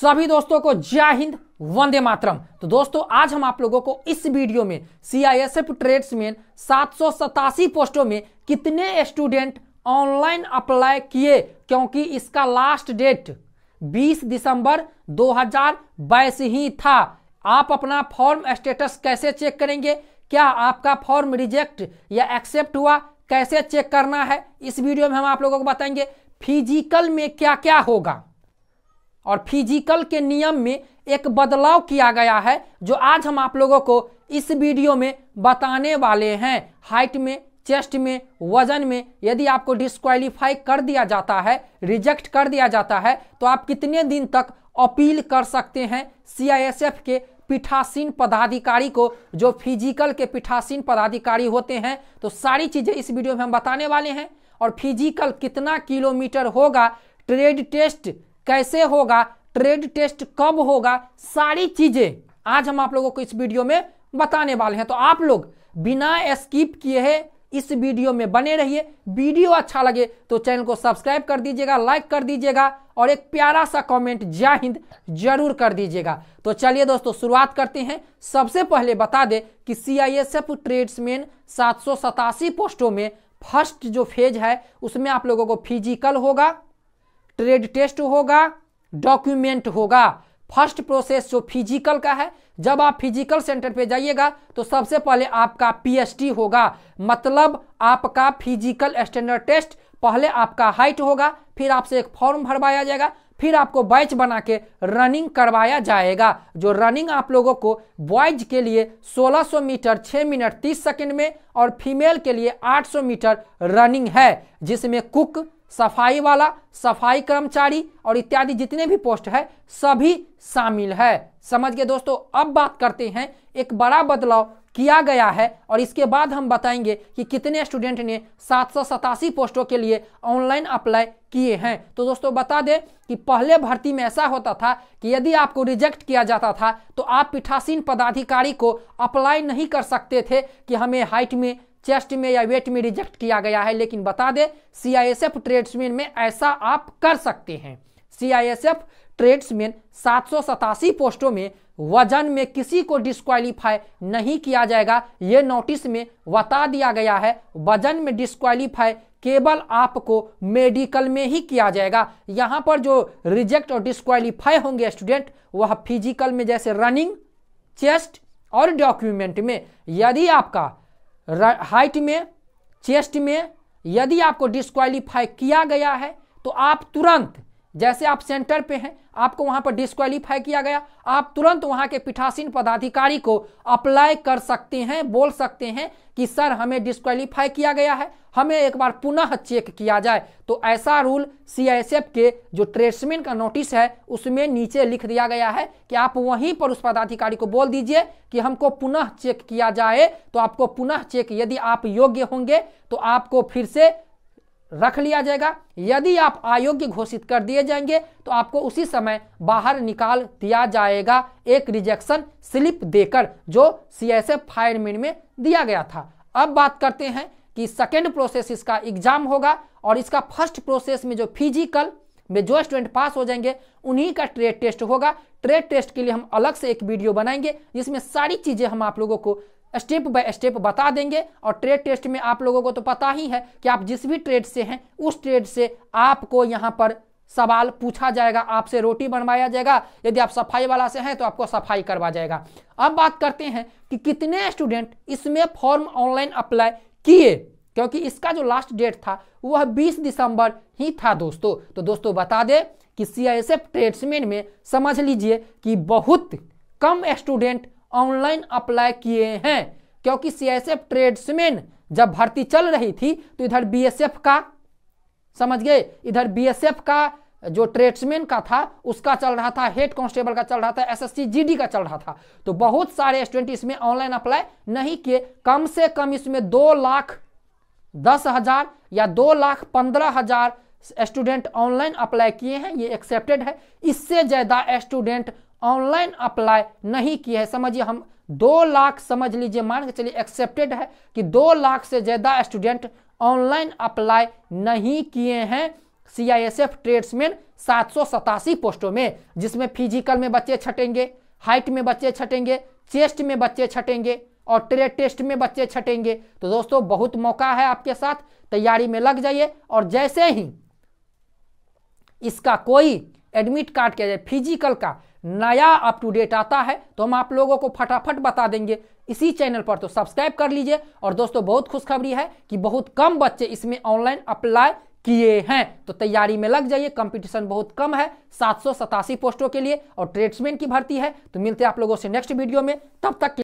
सभी दोस्तों को जय हिंद वंदे मातरम तो दोस्तों आज हम आप लोगों को इस वीडियो में सीआईएसएफ ट्रेड्समैन सात पोस्टों में कितने स्टूडेंट ऑनलाइन अप्लाई किए क्योंकि इसका लास्ट डेट 20 दिसंबर 2022 ही था आप अपना फॉर्म स्टेटस कैसे चेक करेंगे क्या आपका फॉर्म रिजेक्ट या एक्सेप्ट हुआ कैसे चेक करना है इस वीडियो में हम आप लोगों को बताएंगे फिजिकल में क्या क्या होगा और फिजिकल के नियम में एक बदलाव किया गया है जो आज हम आप लोगों को इस वीडियो में बताने वाले हैं हाइट में चेस्ट में वजन में यदि आपको डिस्क्वालीफाई कर दिया जाता है रिजेक्ट कर दिया जाता है तो आप कितने दिन तक अपील कर सकते हैं सीआईएसएफ के पीठासीन पदाधिकारी को जो फिजिकल के पीठासीन पदाधिकारी होते हैं तो सारी चीज़ें इस वीडियो में हम बताने वाले हैं और फिजिकल कितना किलोमीटर होगा ट्रेड टेस्ट कैसे होगा ट्रेड टेस्ट कब होगा सारी चीजें आज हम आप लोगों को इस वीडियो में बताने वाले हैं तो आप लोग बिना स्किप किए हैं इस वीडियो में बने रहिए वीडियो अच्छा लगे तो चैनल को सब्सक्राइब कर दीजिएगा लाइक कर दीजिएगा और एक प्यारा सा कमेंट जय हिंद जरूर कर दीजिएगा तो चलिए दोस्तों शुरुआत करते हैं सबसे पहले बता दें कि C I S F tradesman सात पोस्टों में फर्स्ट जो फेज है उसमें आप लोगों को फिजिकल होगा ट्रेड टेस्ट होगा डॉक्यूमेंट होगा फर्स्ट प्रोसेस जो फिजिकल का है जब आप फिजिकल सेंटर पे जाइएगा तो सबसे पहले आपका पीएसटी होगा मतलब आपका फिजिकल स्टैंडर्ड टेस्ट पहले आपका हाइट होगा फिर आपसे एक फॉर्म भरवाया जाएगा फिर आपको बैच बना के रनिंग करवाया जाएगा जो रनिंग आप लोगों को बॉयज के लिए 1600 मीटर 6 मिनट 30 सेकंड में और फीमेल के लिए 800 मीटर रनिंग है जिसमें कुक सफाई वाला सफाई कर्मचारी और इत्यादि जितने भी पोस्ट है सभी शामिल है समझ गए दोस्तों अब बात करते हैं एक बड़ा बदलाव किया गया है और इसके बाद हम बताएंगे कि कितने स्टूडेंट ने सात पोस्टों के लिए ऑनलाइन अप्लाई किए हैं तो दोस्तों बता दें कि पहले भर्ती में ऐसा होता था कि यदि आपको रिजेक्ट किया जाता था तो आप पीठासीन पदाधिकारी को अप्लाई नहीं कर सकते थे कि हमें हाइट में चेस्ट में या वेट में रिजेक्ट किया गया है लेकिन बता एस सीआईएसएफ ट्रेड्समैन में ऐसा आप कर सकते हैं सीआईएसएफ ट्रेड्समैन सात पोस्टों में वजन में किसी को डिस्क्वालीफाई नहीं किया जाएगा ये नोटिस में बता दिया गया है वजन में डिस्क्वालीफाई केवल आपको मेडिकल में ही किया जाएगा यहाँ पर जो रिजेक्ट और डिस्क्वालीफाई होंगे स्टूडेंट वह फिजिकल में जैसे रनिंग चेस्ट और डॉक्यूमेंट में यदि आपका हाइट में चेस्ट में यदि आपको डिस्क्वालीफाई किया गया है तो आप तुरंत जैसे आप सेंटर पे हैं आपको वहां पर डिस्कालीफाई किया गया आप तुरंत वहां के पीठासीन पदाधिकारी को अप्लाई कर सकते हैं बोल सकते हैं कि सर हमें डिस्कालीफाई किया गया है हमें एक बार पुनः चेक किया जाए तो ऐसा रूल सीआईएसएफ के जो ट्रेड्समैन का नोटिस है उसमें नीचे लिख दिया गया है कि आप वहीं पर उस पदाधिकारी को बोल दीजिए कि हमको पुनः चेक किया जाए तो आपको पुनः चेक यदि आप योग्य होंगे तो आपको फिर से रख लिया जाएगा यदि आप अयोग्य घोषित कर दिए जाएंगे तो आपको उसी समय बाहर निकाल दिया जाएगा एक रिजेक्शन स्लिप देकर जो सी एस एफ फायरमैन में दिया गया था अब बात करते हैं कि सेकेंड प्रोसेस इसका एग्जाम होगा और इसका फर्स्ट प्रोसेस में जो फिजिकल में जो स्टूडेंट पास हो जाएंगे उन्हीं का ट्रेड टेस्ट होगा ट्रेड टेस्ट के लिए हम अलग से एक वीडियो बनाएंगे जिसमें सारी चीज़ें हम आप लोगों को स्टेप बाय स्टेप बता देंगे और ट्रेड टेस्ट में आप लोगों को तो पता ही है कि आप जिस भी ट्रेड से हैं उस ट्रेड से आपको यहाँ पर सवाल पूछा जाएगा आपसे रोटी बनवाया जाएगा यदि आप सफाई वाला से हैं तो आपको सफाई करवा जाएगा अब बात करते हैं कि कितने स्टूडेंट इसमें फॉर्म ऑनलाइन अप्लाई किए क्योंकि इसका जो लास्ट डेट था वह 20 दिसंबर ही था दोस्तों तो दोस्तों बता दें कि C I S F tradesman में समझ लीजिए कि बहुत कम स्टूडेंट ऑनलाइन अप्लाई किए हैं क्योंकि C I S F tradesman जब भर्ती चल रही थी तो इधर बी एस एफ का समझ गए इधर बी एस एफ का जो ट्रेड्समैन का था उसका चल रहा था हेड कांस्टेबल का चल रहा था एसएससी जीडी का चल रहा था तो बहुत सारे स्टूडेंट इसमें ऑनलाइन अप्लाई नहीं किए कम से कम इसमें दो लाख दस हजार या दो लाख पंद्रह हजार स्टूडेंट ऑनलाइन अप्लाई किए हैं ये एक्सेप्टेड है इससे ज़्यादा स्टूडेंट ऑनलाइन अप्लाई नहीं किए हैं समझिए हम दो लाख समझ लीजिए मान के चलिए एक्सेप्टेड है कि दो लाख से ज़्यादा स्टूडेंट ऑनलाइन अप्लाई नहीं किए हैं C I S F tradesman सात सौ सतासी पोस्टों में जिसमें फिजिकल में बच्चे छटेंगे हाइट में बच्चे छटेंगे चेस्ट में बच्चे छटेंगे और ट्रेड टेस्ट में बच्चे छटेंगे तो दोस्तों बहुत मौका है आपके साथ तैयारी में लग जाइए और जैसे ही इसका कोई एडमिट कार्ड क्या जाए फिजिकल का नया अप टू डेट आता है तो हम आप लोगों को फटाफट बता देंगे इसी चैनल पर तो सब्सक्राइब कर लीजिए और दोस्तों बहुत खुशखबरी है कि बहुत कम बच्चे इसमें ऑनलाइन अप्लाई किए हैं तो तैयारी में लग जाइए कंपटीशन बहुत कम है सात पोस्टों के लिए और ट्रेड्समैन की भर्ती है तो मिलते हैं आप लोगों से नेक्स्ट वीडियो में तब तक